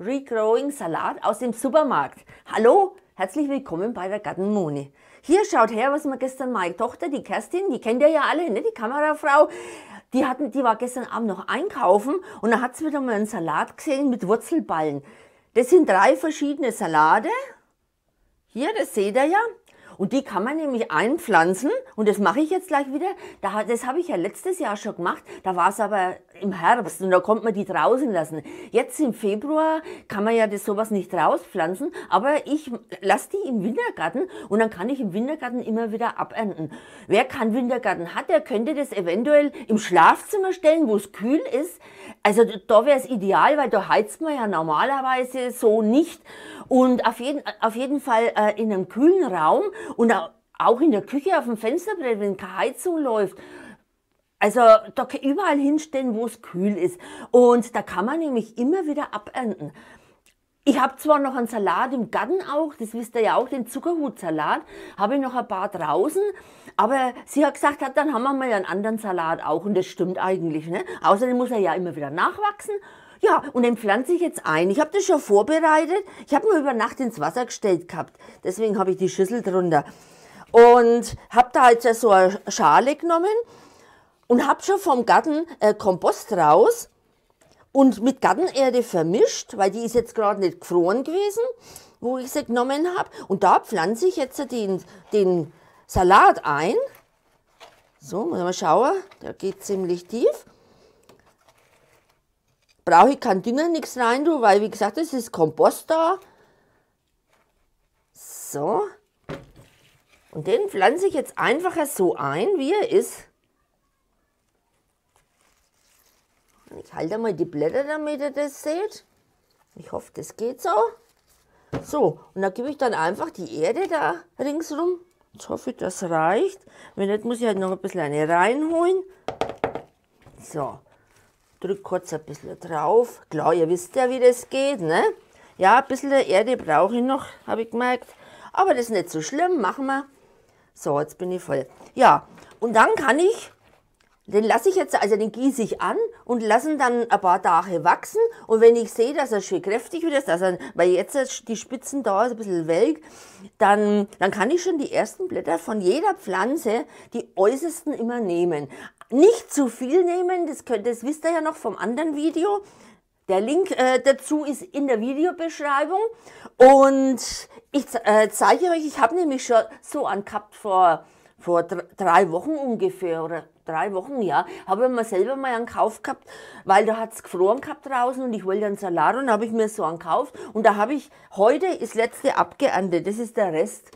Regrowing Salat aus dem Supermarkt. Hallo, herzlich willkommen bei der Gartenmoni. Hier schaut her, was mir gestern meine Tochter, die Kerstin, die kennt ihr ja alle, ne? die Kamerafrau, die, hatten, die war gestern Abend noch einkaufen und da hat sie wieder mal einen Salat gesehen mit Wurzelballen. Das sind drei verschiedene Salate. Hier, das seht ihr ja. Und die kann man nämlich einpflanzen und das mache ich jetzt gleich wieder. Das habe ich ja letztes Jahr schon gemacht, da war es aber im Herbst und da konnte man die draußen lassen. Jetzt im Februar kann man ja das sowas nicht rauspflanzen, aber ich lasse die im Wintergarten und dann kann ich im Wintergarten immer wieder abernten. Wer keinen Wintergarten hat, der könnte das eventuell im Schlafzimmer stellen, wo es kühl ist. Also da wäre es ideal, weil da heizt man ja normalerweise so nicht. Und auf jeden, auf jeden Fall äh, in einem kühlen Raum und auch in der Küche auf dem Fensterbrett, wenn keine Heizung läuft. Also da kann überall hinstellen, wo es kühl ist. Und da kann man nämlich immer wieder abernten. Ich habe zwar noch einen Salat im Garten auch, das wisst ihr ja auch, den Zuckerhutsalat, habe ich noch ein paar draußen, aber sie hat gesagt, dann haben wir mal einen anderen Salat auch und das stimmt eigentlich. Ne? Außerdem muss er ja immer wieder nachwachsen. Ja, und den pflanze ich jetzt ein. Ich habe das schon vorbereitet. Ich habe nur über Nacht ins Wasser gestellt gehabt. Deswegen habe ich die Schüssel drunter. Und habe da jetzt so eine Schale genommen und habe schon vom Garten äh, Kompost raus und mit Gartenerde vermischt, weil die ist jetzt gerade nicht gefroren gewesen, wo ich sie genommen habe. Und da pflanze ich jetzt den, den Salat ein. So, muss mal schauen, der geht ziemlich tief. Brauche ich keinen Dünger, nichts rein, du, weil wie gesagt, es ist Kompost da. So. Und den pflanze ich jetzt einfach so ein, wie er ist. Ich halte mal die Blätter, damit ihr das seht. Ich hoffe, das geht so. So, und da gebe ich dann einfach die Erde da ringsrum. Jetzt hoffe ich, das reicht. Wenn nicht, muss ich halt noch ein bisschen eine reinholen. So, drück kurz ein bisschen drauf. Klar, ihr wisst ja, wie das geht, ne? Ja, ein bisschen Erde brauche ich noch, habe ich gemerkt. Aber das ist nicht so schlimm, machen wir. So, jetzt bin ich voll. Ja, und dann kann ich den lasse ich jetzt, also den gieße ich an und lassen dann ein paar Tage wachsen. Und wenn ich sehe, dass er schön kräftig wird, dass er, weil jetzt die Spitzen da ist ein bisschen welk, dann, dann kann ich schon die ersten Blätter von jeder Pflanze, die äußersten immer nehmen. Nicht zu viel nehmen, das, könnt, das wisst ihr ja noch vom anderen Video. Der Link äh, dazu ist in der Videobeschreibung. Und ich äh, zeige euch, ich habe nämlich schon so angehabt vor, vor drei Wochen ungefähr oder drei Wochen, ja, habe ich mir selber mal einen Kauf gehabt, weil da hat es gefroren gehabt draußen und ich wollte einen Salat und habe ich mir so einen gekauft und da habe ich, heute ist letzte abgeerntet, das ist der Rest.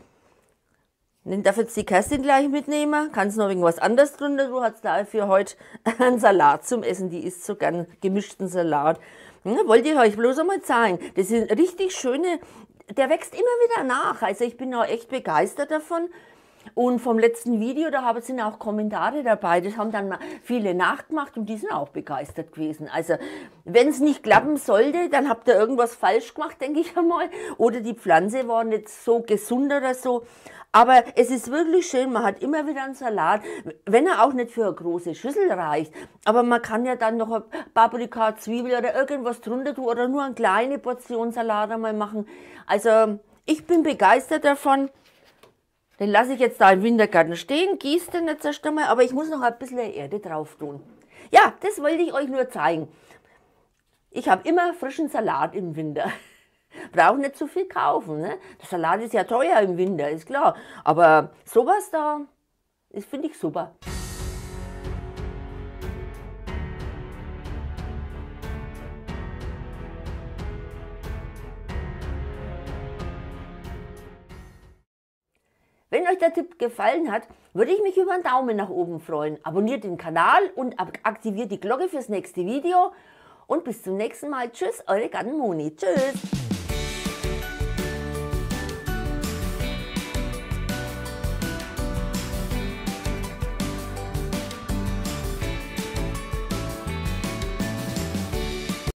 Dann darf jetzt die Kerstin gleich mitnehmen. Kannst noch irgendwas anderes drunter? Du hast dafür heute einen Salat zum Essen. Die isst so gern gemischten Salat. Ja, hm, wollte ich euch bloß einmal zeigen. Das sind richtig schöne, der wächst immer wieder nach. Also ich bin auch echt begeistert davon. Und vom letzten Video, da sind auch Kommentare dabei. Das haben dann viele nachgemacht und die sind auch begeistert gewesen. Also, wenn es nicht klappen sollte, dann habt ihr irgendwas falsch gemacht, denke ich einmal. Oder die Pflanze war nicht so gesund oder so. Aber es ist wirklich schön, man hat immer wieder einen Salat, wenn er auch nicht für eine große Schüssel reicht. Aber man kann ja dann noch eine Paprika, Zwiebel oder irgendwas drunter tun oder nur eine kleine Portion Salat einmal machen. Also ich bin begeistert davon. Den lasse ich jetzt da im Wintergarten stehen, gieße den jetzt erst einmal, aber ich muss noch ein bisschen Erde drauf tun. Ja, das wollte ich euch nur zeigen. Ich habe immer frischen Salat im Winter. Brauche nicht zu viel kaufen. Ne? Der Salat ist ja teuer im Winter, ist klar. Aber sowas da, das finde ich super. Wenn euch der Tipp gefallen hat, würde ich mich über einen Daumen nach oben freuen. Abonniert den Kanal und aktiviert die Glocke fürs nächste Video. Und bis zum nächsten Mal. Tschüss, eure Gartenmoni. Tschüss.